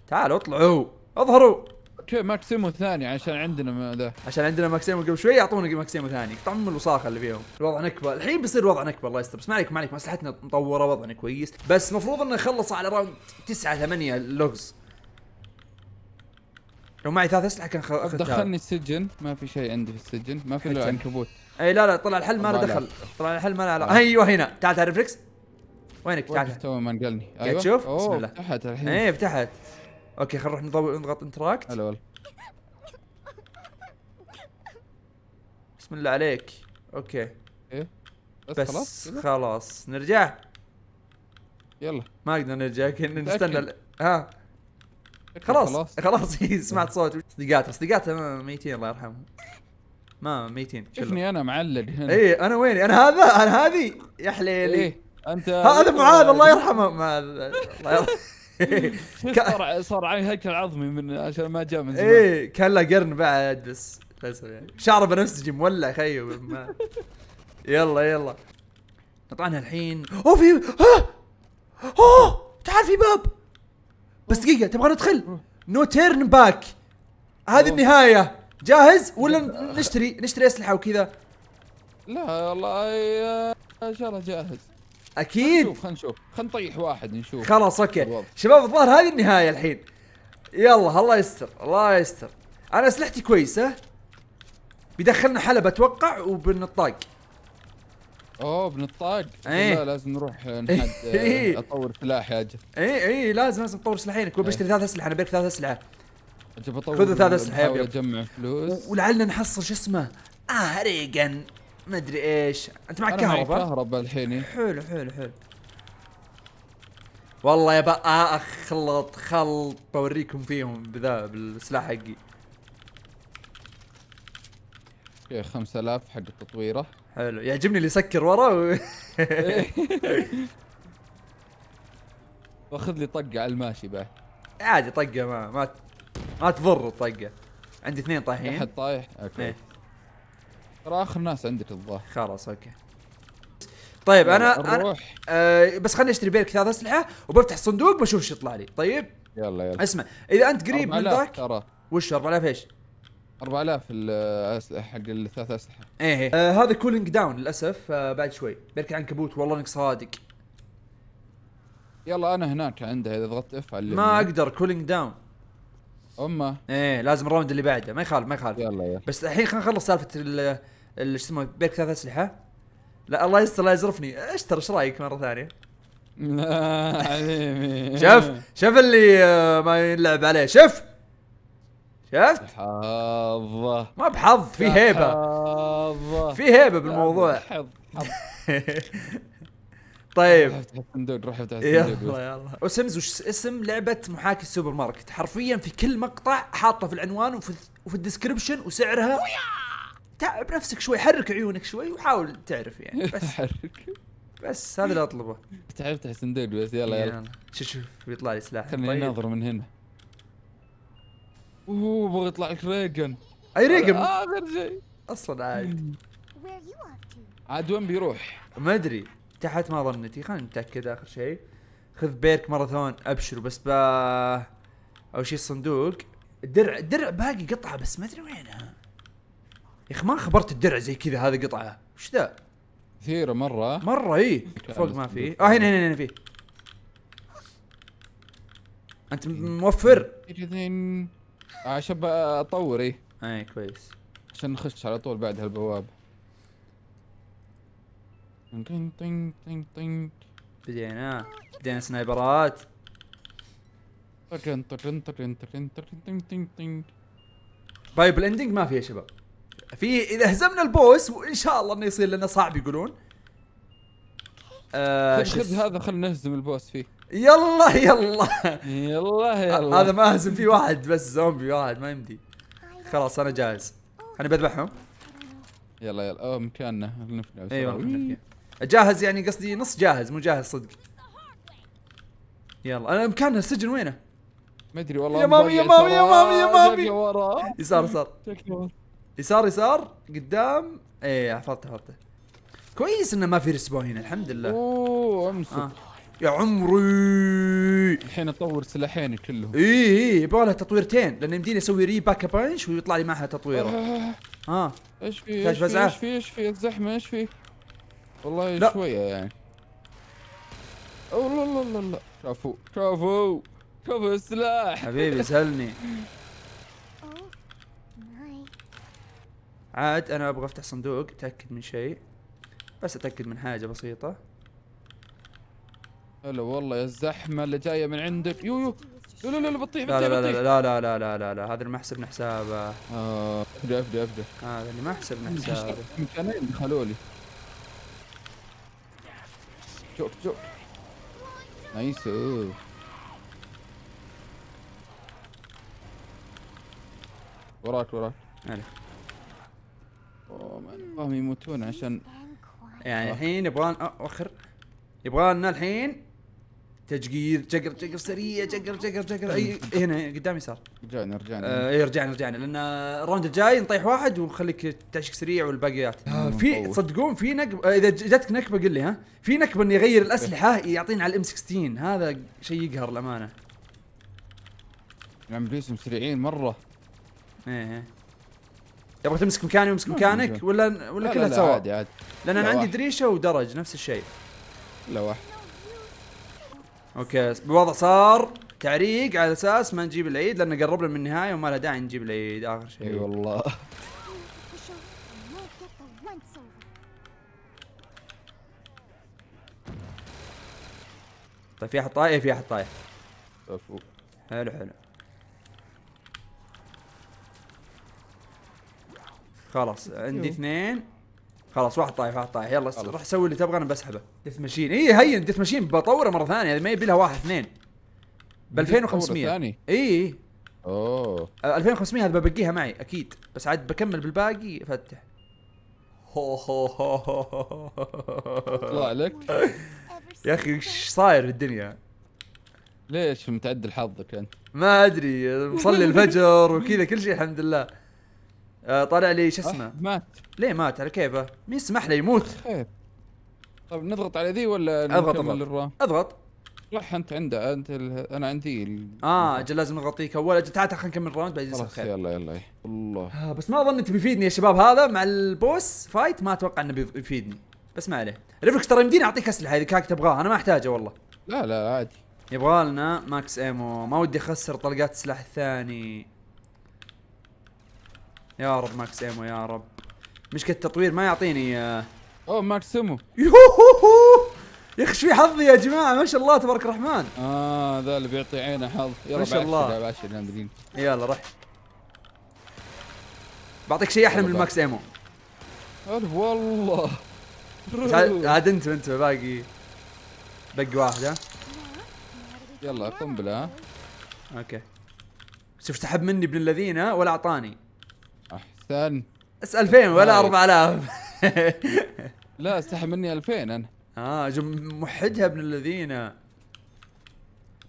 تعالوا اطلعوا اظهروا اوكي ماكسيمو ثاني عشان عندنا ذا عشان عندنا ماكسيمو قبل شوي يعطونا ماكسيمو ثاني طعم الوساخه اللي فيهم الوضع نكبه الحين بيصير وضع نكبه الله يستر بس ما عليك ما عليك مصلحتنا مطوره وضعنا كويس بس المفروض انه يخلص على راوند 9 8 اللغز لو معي ثلاث اسلحه كان دخلني السجن ما في شيء عندي في السجن ما في الا عنكبوت اي لا لا طلع الحل ما له دخل طلع الحل ما له علاقه ايوه هنا تعال تعال ريفلكس وينك تعال تو نقلني ايوه تشوف بسم الله فتحت الحين ايه فتحت اوكي خلينا نروح نضغط انتراكت هلا والله بسم الله عليك اوكي ايه بس, بس خلاص خلاص نرجع يلا ما اقدر نرجع كنا نستنى ال... ها خلاص خلاص إيه، سمعت صوت صديقاته صديقاته ميتين الله يرحمهم ما ميتين شفني انا معلق هنا اي انا ويني انا هذا انا هذه يا حليلي إيه. انت هذا معاذ الله يرحمه معاذ الله يرحمه صار صار هيكل عظمي من عشان ما جاء من زمان ايه كان له قرن بعد بس للاسف يعني شعره بنفسجي مولع خيو يلا يلا طبعا الحين اوه في ها اوه تعال في باب بس دقيقه تبغى ندخل نو تيرن باك هذه النهايه جاهز ولا إيه. نشتري نشتري اسلحه وكذا لا والله إيه، ان شاء الله جاهز اكيد خلينا نشوف خلينا نطيح واحد نشوف خلاص اوكي شباب الظاهر هذه النهايه الحين يلا الله يستر الله يستر انا اسلحتي كويسه بيدخلنا حلب اتوقع وبنطاق اوه بنطاق ايه لا لازم نروح نحد إيه. اطور سلاح يا اجل اي اي لازم لازم نطور سلاحين كل بشتري إيه. ثلاث اسلحه انا بيك ثلاث اسلحه خذوا ثلاث اسلحه يا اجمع فلوس ولعلنا نحصل شو اسمه اهريجن ما ادري ايش انت معك كهرباء كهرباء الحين إيه. حلو حلو حلو والله يا بقى اخلط آه، آه، خلط بوريكم فيهم بذا بالسلاح حقي يا 5000 حق التطويره حلو يعجبني اللي يسكر ورا و... واخذ لي طقه على الماشي بعد عادي طقه ما ما ما تضر الطقه عندي اثنين طايحين احد طايح اوكي ايه. ترى اخر ناس عندك الظاهر خلاص اوكي طيب انا انا آه بس خليني اشتري بيرك ثلاث اسلحه وبفتح الصندوق بشوف ايش يطلع لي طيب يلا يلا اسمع اذا انت قريب من ذاك وش 4000 ايش؟ 4000 حق الثلاث اسلحه ايه, إيه. آه هذا كولينج داون للاسف آه بعد شوي بيرك عنكبوت والله انك صادق يلا انا هناك عنده اذا ضغطت اف على ما اقدر كولينج داون امه ايه لازم الراوند اللي بعده ما يخالف ما يخالف يلا يلا بس الحين خلينا نخلص سالفه اللي اسمه بيك ثلاث اسلحه لا الله يستر لا يزرفني اشتر ايش رايك مره ثانيه؟ لا حبيبي شوف شوف اللي آه، ما يلعب عليه شوف شفت؟ حظه ما بحظ في هيبه حظه في هيبه بالموضوع حظ حظ طيب روح افتح الصندوق روح افتح الصندوق يلا يلا وسمز وش اسم لعبه محاكي السوبر ماركت حرفيا في كل مقطع حاطه في العنوان وفي وفي الديسكربشن وسعرها تعب نفسك شوي حرك عيونك شوي وحاول تعرف يعني بس حرك بس هذا اللي اطلبه تعبت حسن دود بس يلا يلا شوف شوف بيطلع لي سلاح خليني طيب. ناظر من هنا اوه بغى يطلع لك ريجن اي ريجن اخر شيء اصلا عادي عاد وين بيروح؟ ما ادري تحت ما ظنتي خلينا نتاكد اخر شيء خذ بيرك ماراثون ابشروا بس با اول شيء الصندوق الدرع الدرع باقي قطعه بس ما ادري وينها يا اخي ما خبرت الدرع زي كذا هذا قطعه وش ذا؟ كثيره مره مره اي فوق ما في اه هنا هنا هنا في انت موفر عشان اطور اي اي كويس عشان نخش على طول بعد هالبواب تين تين تين تين بدينا بدينا سنايبرات باي بلندنج ما في يا شباب في اذا هزمنا البوس وان شاء الله انه يصير لنا صعب يقولون آه خذ هذا خلينا نهزم البوس فيه يلا يلا يلا يلا هذا ما اهزم فيه واحد بس زومبي واحد ما يمدي خلاص انا جاهز انا بذبحهم يلا يلا اوه مكاننا نفقع ايوه جاهز يعني قصدي نص جاهز مو جاهز صدق يلا انا مكاننا السجن وينه؟ ما ادري والله يا مامي يا مامي يا مامي يا مامي يسار يسار يسار يسار قدام ايه حفظته حفظته كويس انه ما في ريسبون هنا الحمد لله اوه امسك آه. يا عمري الحين اطور سلاحين كلهم اي اي إيه، يبغى لها تطويرتين لان يمديني اسوي ري باك بانش ويطلع لي معها تطويره ها آه. آه. ايش في ايش في ايش في ايش في الزحمه ايش في والله لا. شويه يعني اوه لا لا لا لا كفو كفو كفو السلاح حبيبي سلني عاد انا ابغى افتح صندوق اتاكد من شيء بس اتاكد من حاجه بسيطه هلا والله يا الزحمه اللي جايه من عندك يو يو لا لا لا بطيح لا لا لا لا لا لا لا لا هذا اللي ما حسبنا حسابه اه ابدا ابدا ابدا هذا اللي ما حسبنا حسابه مكانين دخلوا لي شوف شوف نايس وراك وراك اوه ما نبغاهم يموتون عشان يعني الحين يبغان اخر يبغالنا الحين تجقير جقر جقر سريع جقر جقر جقر اي هنا قدامي صار رجعنا رجعنا آه، اي رجعنا رجعنا لان الراوند الجاي نطيح واحد ونخليك تعشق سريع والباقيات آه، آه، في تصدقون في نكبه اذا جاتك نكبه قل لي ها في نكبه اني اغير الاسلحه يعطينا على الام 16 هذا شيء يقهر الامانه العمريسهم يعني سريعين مره ايه, إيه. تبغى تمسك مكاني وامسك مكانك ولا ولا كلها سوا؟ عادي عادي لان انا عندي دريشه ودرج نفس الشيء لا واحد اوكي الوضع صار تعريق على اساس ما نجيب العيد لان قربنا من النهايه وما له داعي نجيب العيد اخر شيء اي أيوة والله طيب في احد طايح في احد طايح حلو حلو خلاص عندي اثنين خلاص واحد طايح واحد طايح يلا روح سوي اللي تبغى انا بسحبه ديث ماشين اي هين ديث ماشين بطوره مره ثانيه هذه ما يبي لها واحد اثنين ب 2500 اي اي اوه 2500 أه، هذا ببقيها معي اكيد بس عاد بكمل بالباقي افتح هو طلع لك يا اخي ايش صاير الدنيا ليش متعدل حظك انت؟ ما ادري مصلي الفجر وكذا كل شيء الحمد لله آه، طالع طلع لي شو أه، اسمه مات ليه مات على كيفه مين سمح له يموت خير طيب نضغط على ذي ولا اضغط اضغط اضغط روح انت عنده انت ال... انا عندي ال... اه اجل لازم نغطيك اول اجل تعال تعال خلينا نكمل راوند بعدين يصير خير يلا يلا الله آه بس ما اظن انت بيفيدني يا شباب هذا مع البوس فايت ما اتوقع انه بيفيدني بس ما عليه ريفلكس ترى يمديني اعطيك اسلحه اذا كانك تبغاها انا ما احتاجها والله لا لا عادي يبغى لنا ماكس ايمو ما ودي اخسر طلقات السلاح الثاني يا رب ماكس ايمو يا رب مشكله التطوير ما يعطيني آه. اوه ماكس ايمو يوهوهو يا اخي في حظي يا جماعه ما شاء الله تبارك الرحمن اه ذا اللي بيعطي عينه حظ رب ما شاء الله يلا رح بعطيك شيء احلى من الماكس ايمو والله عاد انت انت باقي باقي واحد ها يلا قنبله ها اوكي شوف سحب مني ابن الذين ولا اعطاني استنى بس 2000 ولا 4000 لا استحي مني 2000 انا اه موحدها ابن الذين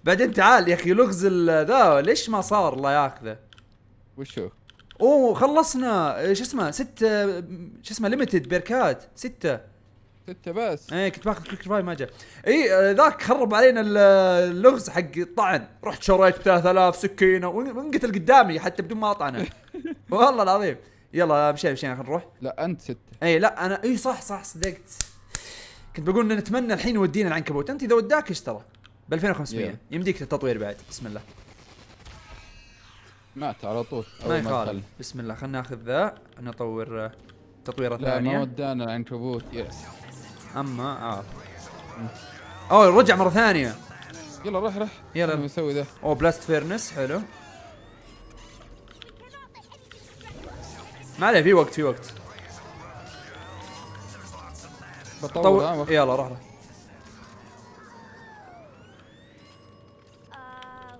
بعدين تعال يا اخي لغز ذا ليش ما صار الله ياخذه وشو؟ اوه خلصنا شو اسمه ست شو اسمه ليمتد بيركات سته انت بس ايه كنت باخذ كويك ريفايف ما جاء اي آه، ذاك خرب علينا اللغز حق الطعن رحت شريت ب 3000 سكينه وانقتل قدامي حتى بدون ما اطعنه والله العظيم يلا مشينا مشينا خلينا نروح لا انت ستة اي لا انا اي صح صح صدقت كنت بقول ان نتمنى الحين يودينا العنكبوت انت اذا وداك ايش ترى ب 2500 yeah. يمديك التطوير بعد بسم الله مات على طول ما يخالف بسم الله خلينا ناخذ ذا نطور آه، تطويره ثانيه لا ما ودانا العنكبوت يس اما اه اوه رجع مره ثانيه يلا روح روح يلا نسوي ذا اوه بلاست فيرنس حلو ما عليه في وقت في وقت بطول يلا روح روح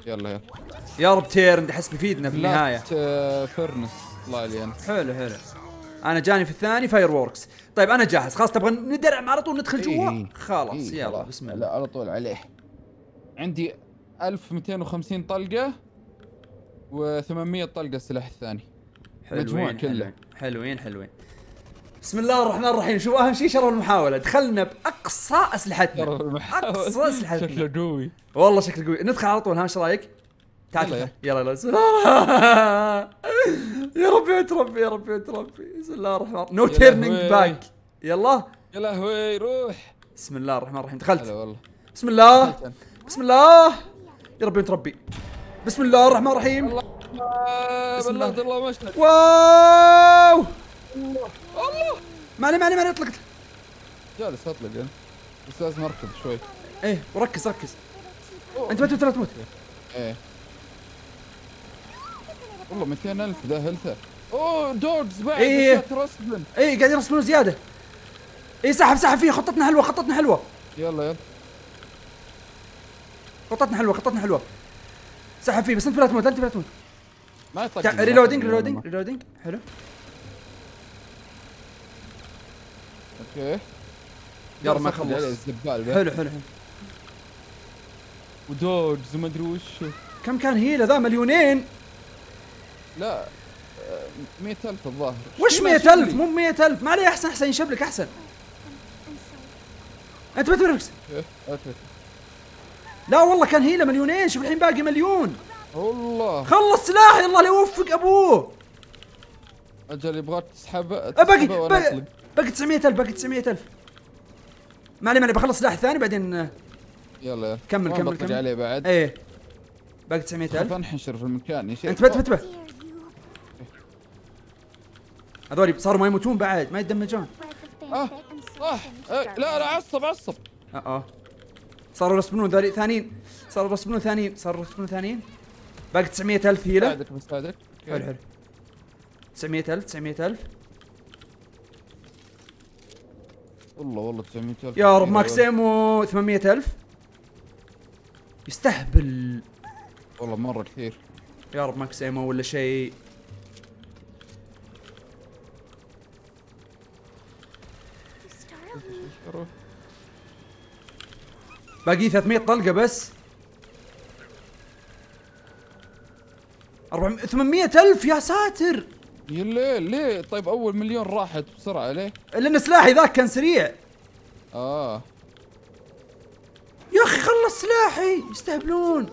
يلا يلا يا رب تيرن احس بيفيدنا في النهايه فيرنس الله لي انا حلو حلو انا جاني في الثاني فاير ووركس طيب انا جاهز خلاص تبغى ندرع على طول ندخل جوا إيه. خلاص إيه يلا بسم الله لا على طول عليه عندي 1250 طلقه و800 طلقه السلاح الثاني مجموع كله حلوين حلوين بسم الله الرحمن الرحيم شوف اهم شيء شرف المحاوله دخلنا باقصى اسلحتنا اقصى اسلحتنا شكله قوي والله شكله قوي ندخل على طول ها ايش رايك تعال يلا يلا بسم الله يا ربي اتربي يا ربي اتربي بسم الله الرحمن الرحيم نو تيرنينج باك يلا يا لهوي روح بسم الله الرحمن الرحيم دخلت والله بسم الله يعني. بسم الله يا ربي اتربي بسم الله الرحمن الرحيم بسم الله الله الله واو الله الله معني معني معني اطلقت جالس اطلق انا يعني. بس لازم اركض شوي ايه وركز ركز انت ما تموت لا تموت ايه والله 200000 ذا هلثه اوه دوجز بعد اي اي قاعد يرسبون زياده اي سحب سحب فيه خطتنا حلوه خطتنا حلوه يلا يلا خطتنا حلوه خطتنا حلوه سحب فيه بس انت لا تموت انت لا تموت ما يطق ريلودينج ريلودينج ريلودينج حلو اوكي يلا ما خلص حلو حلو حلو ودوجز وما ادري وش كم كان هيله ذا مليونين لا 100000 آه، الظاهر وش 100000 مو 100000 ما عليه احسن احسن ينشب لك احسن انت ما نفسك إيه، لا والله كان هيله مليونين شوف الحين باقي مليون والله خلص سلاحي الله لا يوفق ابوه اجل يبغاك تسحب أه، باقي باقي 900000 باقي 900000 ما عليه ما عليه بخلص سلاح الثاني بعدين آه، يلا كمل كمل كمل عليه بعد ايه باقي 900000 انحشر في المكان يا شيخ انتبه بت بت هذول صاروا ما يموتون بعد ما يتدمجون اه اه, آه، لا لا عصب عصب اه اه صاروا رسبنون ذولي ثانيين صاروا رسبنون ثانيين صاروا رسبنون ثانيين باقي 900000 هيله مستعدك مستعدك حلو حلو 900000 900000 والله والله 900000 يا رب ماكسيمو 800000 يستهبل والله مره كثير يا رب ماكسيمو ولا شيء روح باقي 300 طلقه بس 400 800 الف يا ساتر يا ليه ليه طيب اول مليون راحت بسرعه ليه؟ لان سلاحي ذاك كان سريع اه يا اخي خلص سلاحي يستهبلون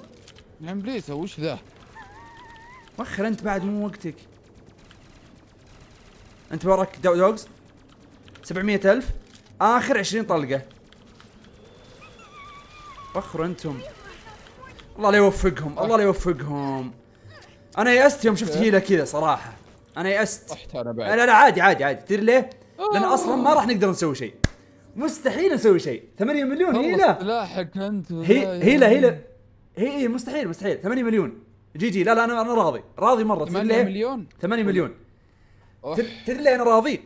نعم ليس وش ذا؟ وخر انت بعد مو وقتك انت وراك دو 700 الف اخر 20 طلقه وخروا انتم الله لا يوفقهم الله لا يوفقهم انا يأست يوم شفت هيله كذا صراحه انا يأست رحت انا بعد لا لا عادي عادي عادي تدري ليه؟ لان اصلا ما راح نقدر نسوي شيء مستحيل نسوي شيء 8 مليون هيله لاحق انت هي هيله هيله هي هي مستحيل مستحيل 8 مليون جي جي لا لا انا انا راضي راضي مره 8 مليون 8 مليون تدري ليه انا راضي؟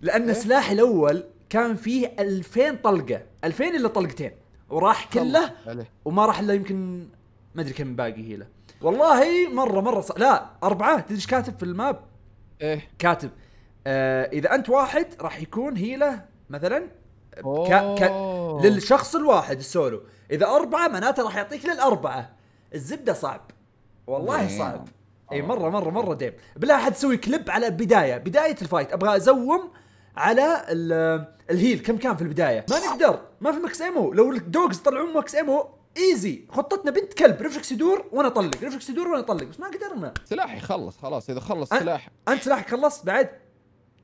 لان إيه؟ سلاحي الاول كان فيه 2000 طلقه 2000 الا طلقتين وراح كله وما راح الا يمكن ما ادري كم باقي هيله والله مره مره لا اربعه تدري ايش كاتب في الماب؟ ايه كاتب آه اذا انت واحد راح يكون هيله مثلا ك... ك... للشخص الواحد السولو اذا اربعه معناته راح يعطيك للاربعه الزبده صعب والله مين. صعب اي مره مره مره ديم بلا احد يسوي كليب على بدايه بدايه الفايت ابغى ازوم على الهيل كم كان في البدايه ما نقدر ما في ماكس ايمو لو الدوجز طلعوا ماكس ايمو ايزي خطتنا بنت كلب ريفلكس يدور وانا اطلق ريفلكس يدور وانا اطلق بس ما قدرنا سلاحي خلص خلاص اذا خلص أن... سلاح انت سلاحك خلص بعد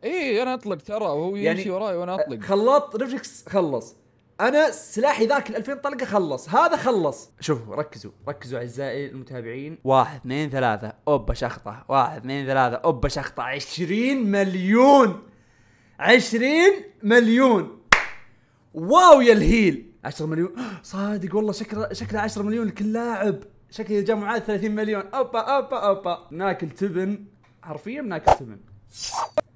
اي انا اطلق ترى وهو يعني يمشي وراي وانا اطلق خلط ريفلكس خلص انا سلاحي ذاك ال 2000 طلقه خلص هذا خلص شوفوا ركزوا ركزوا اعزائي المتابعين واحد اثنين ثلاثة اوبا شخطة واحد اثنين ثلاثة اوبا شخطة 20 مليون 20 مليون واو يا الهيل 10 مليون صادق والله شكله شكله 10 مليون لكل لاعب شكل الجامعات 30 مليون اوبا اوبا اوبا ناكل تبن حرفيا ناكل تبن